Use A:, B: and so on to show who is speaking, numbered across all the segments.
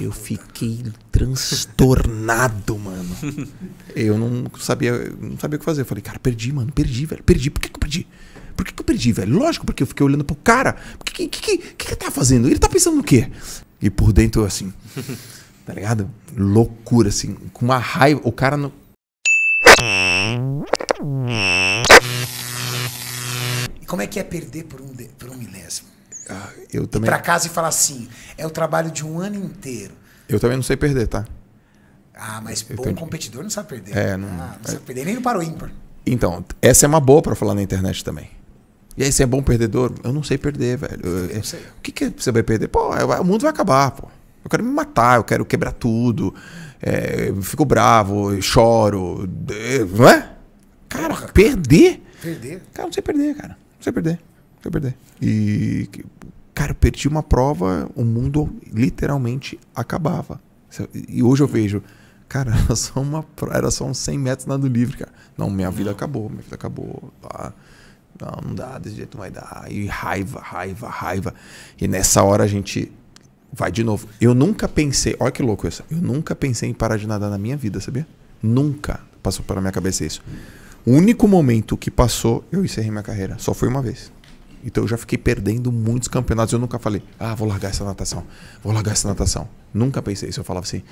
A: Eu fiquei transtornado, mano. Eu não sabia, não sabia o que fazer. Eu falei, cara, perdi, mano, perdi, velho, perdi. Por que, que eu perdi? Por que, que eu perdi, velho? Lógico, porque eu fiquei olhando pro cara. O que, que, que, que, ele tá fazendo? Ele tá pensando no quê? E por dentro, assim, tá ligado? Loucura, assim, com uma raiva. O cara não.
B: Como é que é perder por um, de... por um milésimo?
A: Ah, eu também. Ir pra
B: casa e falar assim: é o trabalho de um ano inteiro.
A: Eu também não sei perder, tá?
B: Ah, mas eu bom tenho... competidor não sabe perder. É, não, ah, não é sabe perder nem no para o ímpar.
A: Então, essa é uma boa para falar na internet também. E aí, você é bom perdedor? Eu não sei perder, velho. Eu, eu sei. O que, que você vai perder? Pô, é, o mundo vai acabar, pô. Eu quero me matar, eu quero quebrar tudo. É, eu fico bravo, eu choro. Não é? Cara, Porra, perder? Perder? Cara, não sei perder, cara. Não sei perder que eu perder. E, cara, eu perdi uma prova, o mundo literalmente acabava. E hoje eu vejo, cara, era só, uma, era só uns 100 metros nado livre, cara. Não, minha vida acabou, minha vida acabou. Não, não dá, desse jeito não vai dar. E raiva, raiva, raiva. E nessa hora a gente vai de novo. Eu nunca pensei, olha que louco isso. Eu nunca pensei em parar de nadar na minha vida, sabia? Nunca passou pela minha cabeça isso. O único momento que passou, eu encerrei minha carreira. Só foi uma vez. Então eu já fiquei perdendo muitos campeonatos. Eu nunca falei, ah, vou largar essa natação, vou largar essa natação. Nunca pensei isso. Eu falava assim,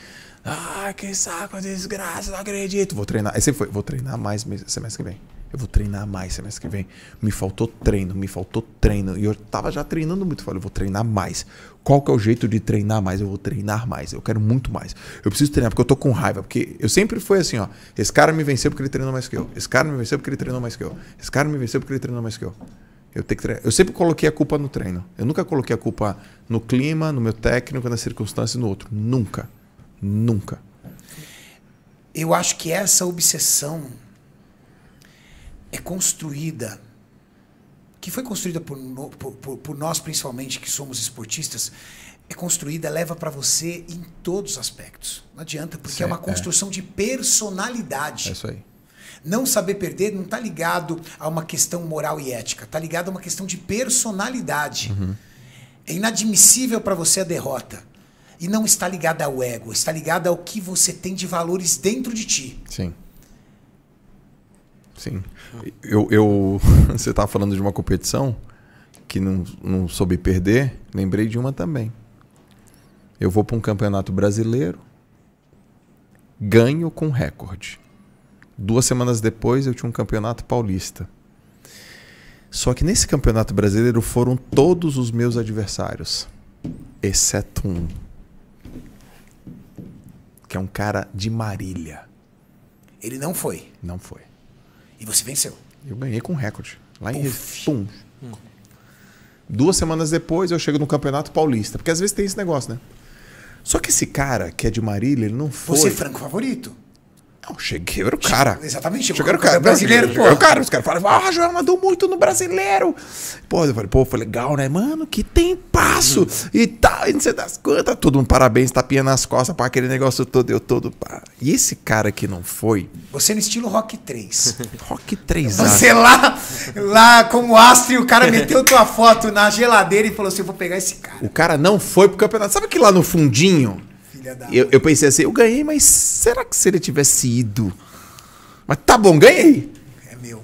B: ah, que saco, desgraça, não acredito.
A: Vou treinar. Aí você foi, vou treinar mais semestre que vem. Eu vou treinar mais semestre que vem. Me faltou treino, me faltou treino. E eu tava já treinando muito. Eu falei, eu vou treinar mais. Qual que é o jeito de treinar mais? Eu vou treinar mais. Eu quero muito mais. Eu preciso treinar porque eu tô com raiva. Porque eu sempre fui assim, ó. Esse cara me venceu porque ele treinou mais que eu. Esse cara me venceu porque ele treinou mais que eu. Esse cara me venceu porque ele treinou mais que eu. Eu, tenho que eu sempre coloquei a culpa no treino. Eu nunca coloquei a culpa no clima, no meu técnico, nas circunstâncias, no outro. Nunca. Nunca.
B: Eu acho que essa obsessão é construída, que foi construída por, por, por nós, principalmente, que somos esportistas, é construída, leva para você em todos os aspectos. Não adianta, porque Sim, é uma é. construção é. de personalidade. É isso aí não saber perder não está ligado a uma questão moral e ética, está ligado a uma questão de personalidade. Uhum. É inadmissível para você a derrota. E não está ligada ao ego, está ligada ao que você tem de valores dentro de ti.
A: Sim. Sim. Eu, eu você estava tá falando de uma competição que não, não soube perder, lembrei de uma também. Eu vou para um campeonato brasileiro, ganho com recorde. Duas semanas depois eu tinha um campeonato paulista. Só que nesse campeonato brasileiro foram todos os meus adversários, exceto um, que é um cara de Marília.
B: Ele não foi.
A: Não foi. E você venceu. Eu ganhei com um recorde. Lá em Pum. Duas semanas depois eu chego no Campeonato Paulista. Porque às vezes tem esse negócio, né? Só que esse cara que é de Marília, ele não foi. Você é franco favorito. Não, o cara. Exatamente, o cara. Brasileiro, não, chegueiro, pô. cara. Os caras falam, ah, Joel mandou muito no brasileiro. Pô, eu falei, pô, foi legal, né? Mano, que tem passo e tal, e não sei das quantas. Todo mundo parabéns, tapinha nas costas, para aquele negócio todo, eu todo, pá. E esse cara que não foi... Você no estilo Rock 3. rock 3, Você
B: lá, lá como astro e o cara meteu tua
A: foto na geladeira e falou assim, eu vou pegar esse cara. O cara não foi pro campeonato. Sabe que lá no fundinho eu, eu pensei assim, eu ganhei, mas será que se ele tivesse ido? Mas tá bom, ganhei. É meu.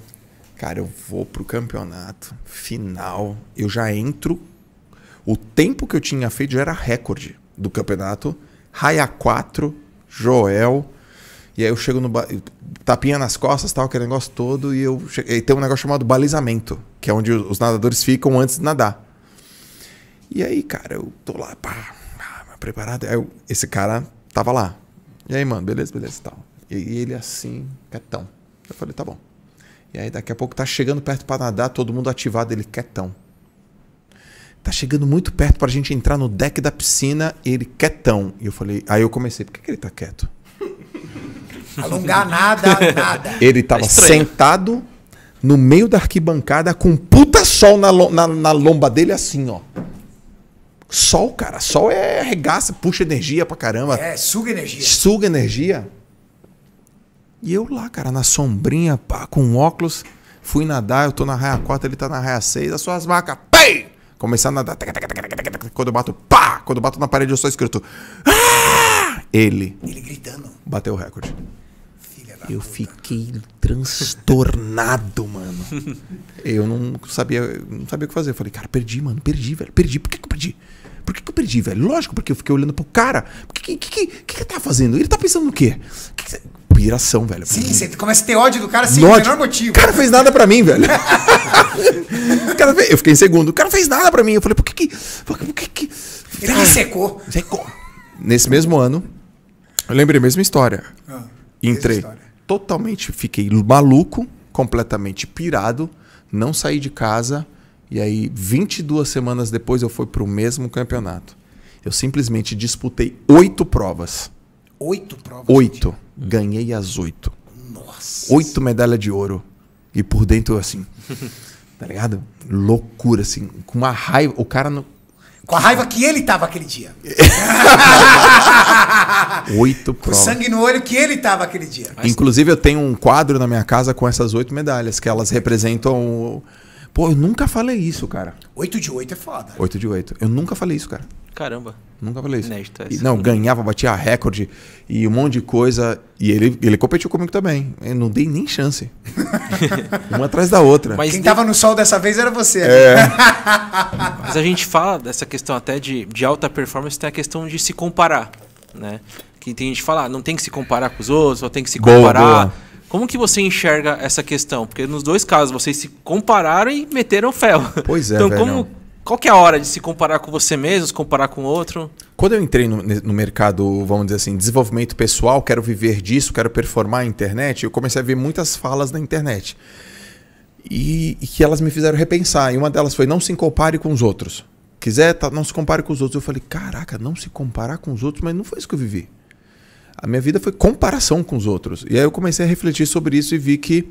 A: Cara, eu vou pro campeonato final. Eu já entro. O tempo que eu tinha feito já era recorde do campeonato. Raia 4, Joel. E aí eu chego no. Tapinha nas costas, tal, aquele negócio todo. E eu. Che... E tem um negócio chamado balizamento, que é onde os nadadores ficam antes de nadar. E aí, cara, eu tô lá, pá preparado? Aí eu, esse cara tava lá. E aí, mano, beleza, beleza tal. E, e ele assim, quietão. Eu falei, tá bom. E aí daqui a pouco tá chegando perto para nadar, todo mundo ativado, ele quietão. Tá chegando muito perto pra gente entrar no deck da piscina, ele quietão. E eu falei, aí eu comecei, por que, que ele tá quieto?
B: Alongar nada, nada. Ele é tava é
A: sentado no meio da arquibancada com um puta sol na, na, na lomba dele assim, ó. Sol, cara. Sol é arregaça, puxa energia pra caramba. É,
B: suga energia.
A: Suga energia. E eu lá, cara, na sombrinha, pá, com óculos, fui nadar, eu tô na raia 4, ele tá na raia 6, as suas vacas, pei! Começar a nadar. Quando eu bato, pá! Quando eu bato na parede, eu sou escrito. Ah! Ele. Ele gritando. Bateu o recorde. Eu fiquei transtornado, mano. Eu não sabia, não sabia o que fazer. Eu falei, cara, perdi, mano. Perdi, velho. Perdi. Por que, que eu perdi? Por que, que eu perdi, velho? Lógico, porque eu fiquei olhando pro cara. O que,
B: que, que, que, ele tá
A: fazendo? Ele tá pensando no quê? Que que... Piração, velho. Sim, você começa a ter ódio
B: do cara sem Nódio. o menor
A: motivo. O cara fez nada pra mim, velho. cara fez... Eu fiquei em segundo. O cara fez nada pra mim. Eu falei, por que que. Por que, que... Ele me secou. secou. Nesse mesmo ano, eu lembrei a mesma história. Ah, Entrei. Mesma história totalmente, fiquei maluco, completamente pirado, não saí de casa. E aí, 22 semanas depois, eu fui para o mesmo campeonato. Eu simplesmente disputei oito provas. Oito provas? Oito. Gente. Ganhei as oito. Nossa. Oito medalhas de ouro. E por dentro, assim. tá ligado? Loucura, assim. Com uma raiva. O cara,
B: com a raiva que ele tava aquele dia.
A: oito provas. Com sangue
B: no olho que ele tava aquele dia.
A: Inclusive, eu tenho um quadro na minha casa com essas oito medalhas, que elas representam. Pô, eu nunca falei isso, cara. Oito de oito é foda. Oito de oito. Eu nunca falei isso, cara. Caramba. Nunca falei isso. e, não, ganhava, batia recorde e um monte de coisa. E ele, ele competiu comigo também. Eu não dei nem chance. Uma atrás da outra. Mas Quem estava no sol dessa vez era você. Né? É. Mas a gente fala dessa questão até de, de alta performance, tem a questão de se comparar. Né? Que tem gente que fala, ah, não tem que se comparar com os outros, só tem que se comparar. Boa, boa. Como que você enxerga essa questão? Porque nos dois casos vocês se compararam e meteram ferro. Pois é. Então, velho. como qual que é a hora de se comparar com você mesmo, se comparar com outro? Quando eu entrei no, no, mercado, vamos dizer assim, desenvolvimento pessoal, quero viver disso, quero performar a internet, eu comecei a ver muitas falas na internet. E, e, que elas me fizeram repensar. E uma delas foi: não se compare com os outros. Quiser, tá, não se compare com os outros. Eu falei: caraca, não se comparar com os outros, mas não foi isso que eu vivi. A minha vida foi comparação com os outros. E aí eu comecei a refletir sobre isso e vi que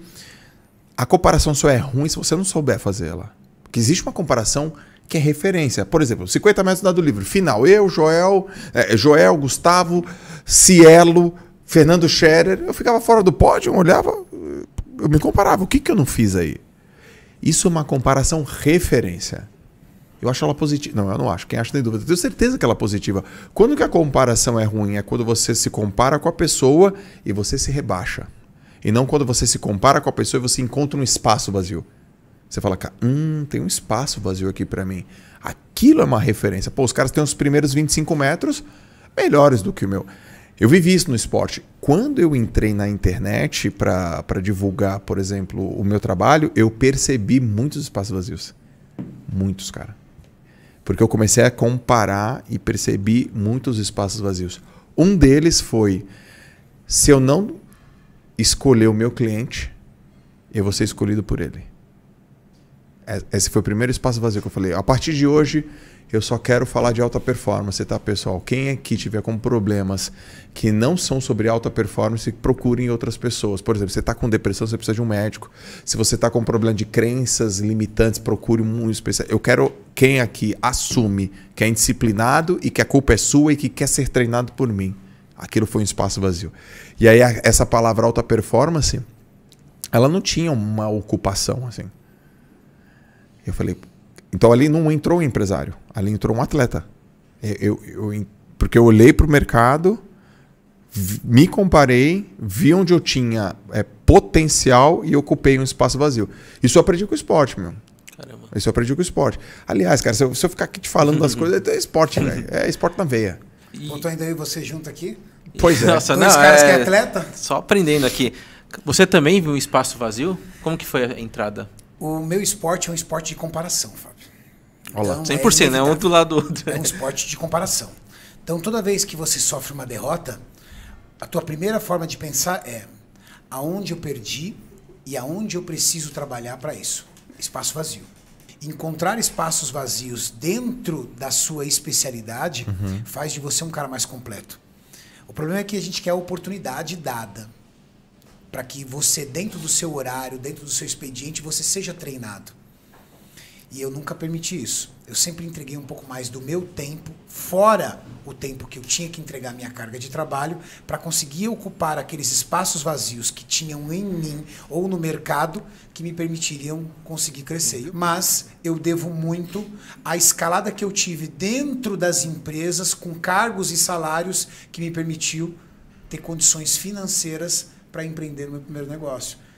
A: a comparação só é ruim se você não souber fazê-la. Porque existe uma comparação que é referência. Por exemplo, 50 metros do livro. Final, eu, Joel, é, Joel, Gustavo, Cielo, Fernando Scherer. Eu ficava fora do pódio, olhava, eu me comparava. O que, que eu não fiz aí? Isso é uma comparação referência. Eu acho ela positiva. Não, eu não acho. Quem acha tem dúvida. tenho certeza que ela é positiva. Quando que a comparação é ruim? É quando você se compara com a pessoa e você se rebaixa. E não quando você se compara com a pessoa e você encontra um espaço vazio. Você fala, hum, tem um espaço vazio aqui para mim. Aquilo é uma referência. Pô, os caras têm os primeiros 25 metros melhores do que o meu. Eu vivi isso no esporte. Quando eu entrei na internet para divulgar, por exemplo, o meu trabalho, eu percebi muitos espaços vazios. Muitos, cara. Porque eu comecei a comparar e percebi muitos espaços vazios. Um deles foi: se eu não escolher o meu cliente, eu vou ser escolhido por ele. É, esse foi o primeiro espaço vazio que eu falei. A partir de hoje, eu só quero falar de alta performance, tá, pessoal? Quem aqui tiver com problemas que não são sobre alta performance, procurem outras pessoas. Por exemplo, você está com depressão, você precisa de um médico. Se você está com problema de crenças limitantes, procure um especialista. Eu quero quem aqui assume que é indisciplinado e que a culpa é sua e que quer ser treinado por mim. Aquilo foi um espaço vazio. E aí, essa palavra alta performance, ela não tinha uma ocupação, assim. Eu falei, então ali não entrou um empresário, ali entrou um atleta. É, eu, eu, eu porque eu olhei para o mercado, vi, me comparei, vi onde eu tinha é, potencial e ocupei um espaço vazio. Isso eu aprendi com o esporte, meu. Caramba. Isso eu aprendi com o esporte. Aliás, cara, se eu, se eu ficar aqui te falando das coisas, é, é esporte, velho. É esporte na veia.
B: E... Ponto ainda aí você junta aqui? Pois é. Nossa, Dois não, caras é... que é atleta?
A: Só aprendendo aqui. Você também viu um espaço vazio? Como que foi a entrada?
B: O meu esporte é um esporte de comparação, Fábio.
A: Olha então, 100%, é né? Um do lado do outro. É um
B: esporte de comparação. Então, toda vez que você sofre uma derrota, a tua primeira forma de pensar é aonde eu perdi e aonde eu preciso trabalhar para isso. Espaço vazio. Encontrar espaços vazios dentro da sua especialidade uhum. faz de você um cara mais completo. O problema é que a gente quer a oportunidade dada para que você, dentro do seu horário, dentro do seu expediente, você seja treinado. E eu nunca permiti isso. Eu sempre entreguei um pouco mais do meu tempo, fora o tempo que eu tinha que entregar minha carga de trabalho, para conseguir ocupar aqueles espaços vazios que tinham em mim ou no mercado que me permitiriam conseguir crescer. Mas eu devo muito à escalada que eu tive dentro das empresas, com cargos e salários que me permitiu ter condições financeiras para empreender o meu primeiro negócio.